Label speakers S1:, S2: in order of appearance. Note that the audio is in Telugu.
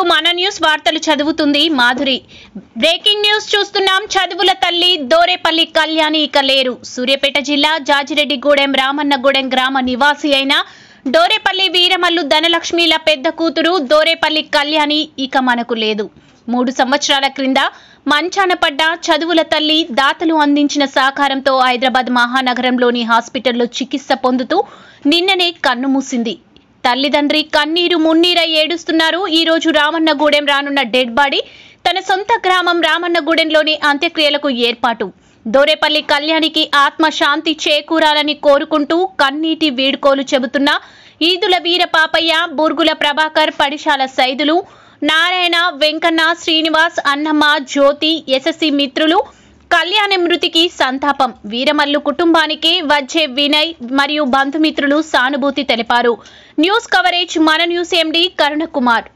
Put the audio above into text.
S1: టు మన న్యూస్ వార్తలు చదువుతుంది మాధురి బ్రేకింగ్ న్యూస్ చూస్తున్నాం చదువుల తల్లి దోరేపల్లి కళ్యాణి ఇక లేరు సూర్యాపేట జిల్లా జాజిరెడ్డిగూడెం రామన్నగూడెం గ్రామ నివాసి అయిన డోరేపల్లి వీరమల్లు ధనలక్ష్మిల పెద్ద కూతురు దోరేపల్లి కళ్యాణి ఇక మనకు లేదు మూడు సంవత్సరాల క్రింద మంచాన పడ్డ చదువుల తల్లి దాతలు అందించిన సహకారంతో హైదరాబాద్ మహానగరంలోని హాస్పిటల్లో చికిత్స పొందుతూ నిన్ననే కన్నుమూసింది తల్లిదండ్రి కన్నీరు మున్నీరై ఏడుస్తున్నారు ఈ రోజు రామన్నగూడెం రానున్న డెడ్ బాడీ తన సొంత గ్రామం రామన్నగూడెంలోని అంత్యక్రియలకు ఏర్పాటు దోరేపల్లి కళ్యాణికి ఆత్మశాంతి చేకూరాలని కోరుకుంటూ కన్నీటి వీడ్కోలు చెబుతున్న ఈదుల వీర పాపయ్య బూర్గుల ప్రభాకర్ పడిశాల సైదులు నారాయణ వెంకన్న శ్రీనివాస్ అన్నమ్మ జ్యోతి ఎస్ఎస్సి మిత్రులు కళ్యాణ మృతికి సంతాపం వీరమల్లు కుటుంబానికి వచ్చే వినయ్ మరియు బంధుమిత్రులు సానుభూతి తెలిపారు న్యూస్ కవరేజ్ మన న్యూస్ ఎండి కరుణకుమార్